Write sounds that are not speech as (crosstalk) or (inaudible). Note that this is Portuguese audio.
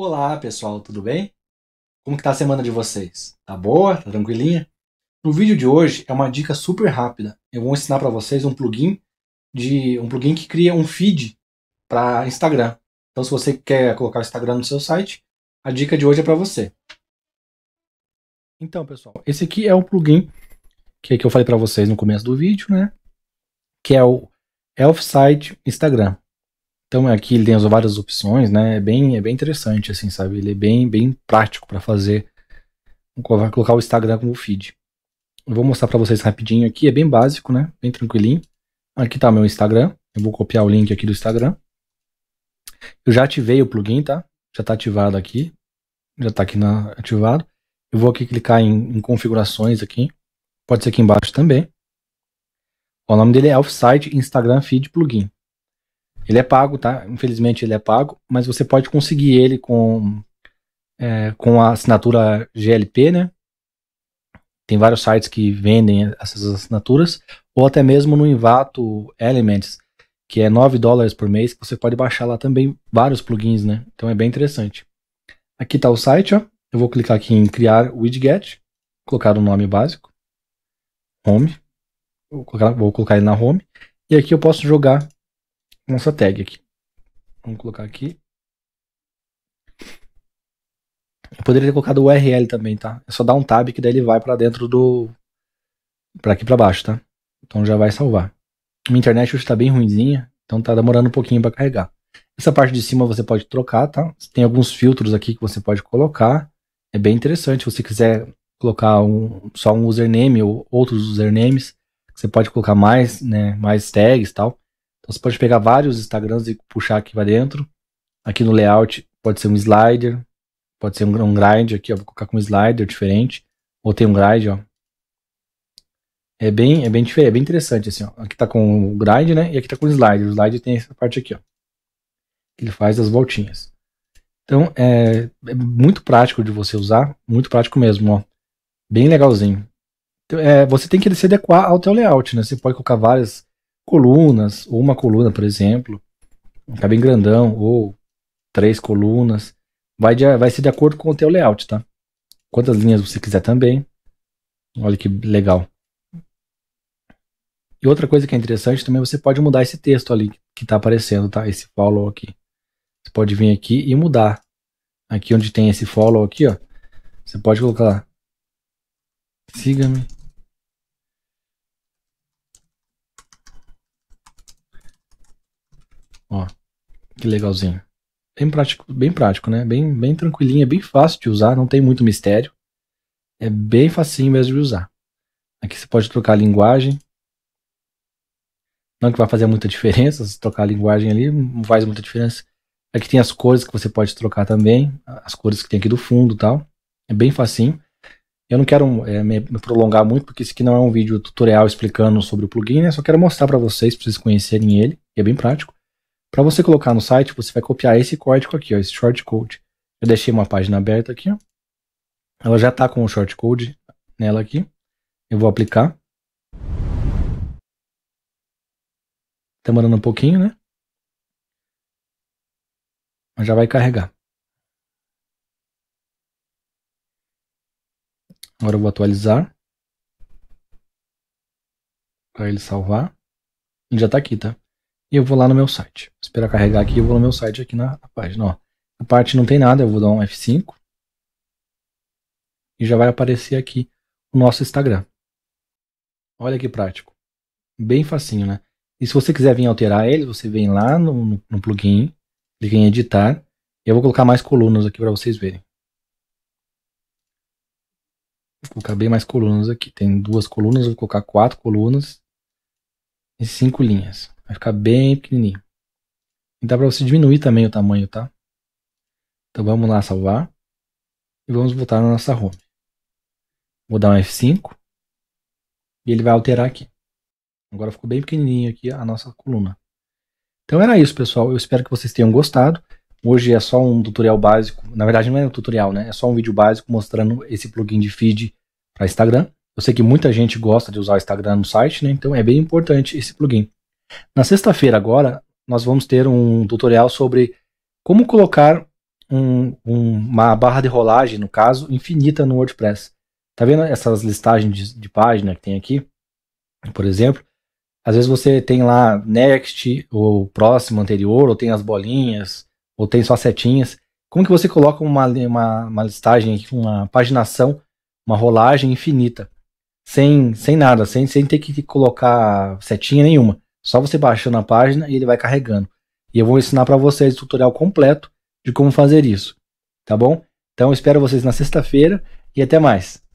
Olá, pessoal, tudo bem? Como que tá a semana de vocês? Tá boa? Tá tranquilinha? No vídeo de hoje é uma dica super rápida. Eu vou ensinar para vocês um plugin de um plugin que cria um feed para Instagram. Então se você quer colocar o Instagram no seu site, a dica de hoje é para você. Então, pessoal, esse aqui é o plugin que, que eu falei para vocês no começo do vídeo, né? Que é o Elf Site Instagram. Então aqui ele tem as várias opções, né? É bem, é bem interessante, assim, sabe? Ele é bem, bem prático para fazer. Vai colocar o Instagram como feed. Eu vou mostrar para vocês rapidinho aqui. É bem básico, né? Bem tranquilinho. Aqui tá meu Instagram. Eu vou copiar o link aqui do Instagram. Eu já ativei o plugin, tá? Já tá ativado aqui. Já tá aqui na, ativado. Eu vou aqui clicar em, em configurações aqui. Pode ser aqui embaixo também. O nome dele é Offsite Instagram Feed Plugin. Ele é pago, tá? Infelizmente ele é pago, mas você pode conseguir ele com, é, com a assinatura GLP, né? Tem vários sites que vendem essas assinaturas, ou até mesmo no Invato Elements, que é 9 dólares por mês, que você pode baixar lá também vários plugins, né? Então é bem interessante. Aqui está o site, ó. Eu vou clicar aqui em criar widget, colocar o nome básico, home, vou colocar, vou colocar ele na home, e aqui eu posso jogar nossa tag aqui. Vamos colocar aqui. Eu poderia ter colocado o URL também, tá? É só dar um tab que daí ele vai para dentro do... para aqui para baixo, tá? Então já vai salvar. Minha internet hoje tá bem ruimzinha, então tá demorando um pouquinho para carregar. Essa parte de cima você pode trocar, tá? Tem alguns filtros aqui que você pode colocar. É bem interessante. Se você quiser colocar um, só um username ou outros usernames, você pode colocar mais, né, mais tags e tal você pode pegar vários Instagrams e puxar aqui para dentro. Aqui no layout pode ser um slider, pode ser um, um grind aqui, ó, vou colocar com um slider diferente. Ou tem um grind, ó. É bem, é bem diferente, é bem interessante assim, ó. Aqui tá com o grind, né? E aqui tá com o slider. O slider tem essa parte aqui, ó. Que ele faz as voltinhas. Então, é, é muito prático de você usar, muito prático mesmo, ó. Bem legalzinho. Então, é, você tem que se adequar ao teu layout, né? Você pode colocar várias colunas, ou uma coluna, por exemplo, fica bem grandão, ou três colunas. Vai, de, vai ser de acordo com o teu layout, tá? Quantas linhas você quiser também. Olha que legal. E outra coisa que é interessante também, você pode mudar esse texto ali que está aparecendo, tá? Esse follow aqui. Você pode vir aqui e mudar. Aqui onde tem esse follow aqui, ó. Você pode colocar siga-me Ó, que legalzinho. Bem prático, bem prático, né? Bem, bem tranquilinha, é bem fácil de usar, não tem muito mistério. É bem facinho mesmo de usar. Aqui você pode trocar a linguagem. Não que vai fazer muita diferença, (laughs) se trocar a linguagem ali, não faz muita diferença. Aqui tem as cores que você pode trocar também, as cores que tem aqui do fundo tal. É bem facinho. Eu não quero é, me prolongar muito, porque isso aqui não é um vídeo tutorial explicando sobre o plugin, né? Só quero mostrar para vocês, para vocês conhecerem ele, que é bem prático. Para você colocar no site, você vai copiar esse código aqui, ó, esse short code. Eu deixei uma página aberta aqui. Ó. Ela já está com o short code nela aqui. Eu vou aplicar. Tá demorando um pouquinho, né? Mas já vai carregar. Agora eu vou atualizar. Para ele salvar. Ele já está aqui, tá? e eu vou lá no meu site. esperar carregar aqui, eu vou no meu site aqui na, na página. Ó. A parte não tem nada, eu vou dar um F5 e já vai aparecer aqui o nosso Instagram. Olha que prático. Bem facinho, né? E se você quiser vir alterar ele, você vem lá no, no, no plugin, clique em editar. Eu vou colocar mais colunas aqui para vocês verem. Vou colocar bem mais colunas aqui. Tem duas colunas, vou colocar quatro colunas e cinco linhas. Vai ficar bem pequenininho. E dá para você diminuir também o tamanho, tá? Então vamos lá salvar. E vamos voltar na nossa home. Vou dar um F5. E ele vai alterar aqui. Agora ficou bem pequenininho aqui a nossa coluna. Então era isso, pessoal. Eu espero que vocês tenham gostado. Hoje é só um tutorial básico. Na verdade, não é um tutorial, né? É só um vídeo básico mostrando esse plugin de feed para Instagram. Eu sei que muita gente gosta de usar o Instagram no site, né? Então é bem importante esse plugin. Na sexta-feira agora, nós vamos ter um tutorial sobre como colocar um, um, uma barra de rolagem, no caso, infinita no WordPress. Tá vendo essas listagens de, de página que tem aqui? Por exemplo, às vezes você tem lá next, ou próximo, anterior, ou tem as bolinhas, ou tem só setinhas. Como que você coloca uma, uma, uma listagem, uma paginação, uma rolagem infinita? Sem, sem nada, sem, sem ter que colocar setinha nenhuma. Só você baixando a página e ele vai carregando. E eu vou ensinar para vocês o tutorial completo de como fazer isso, tá bom? Então espero vocês na sexta-feira e até mais.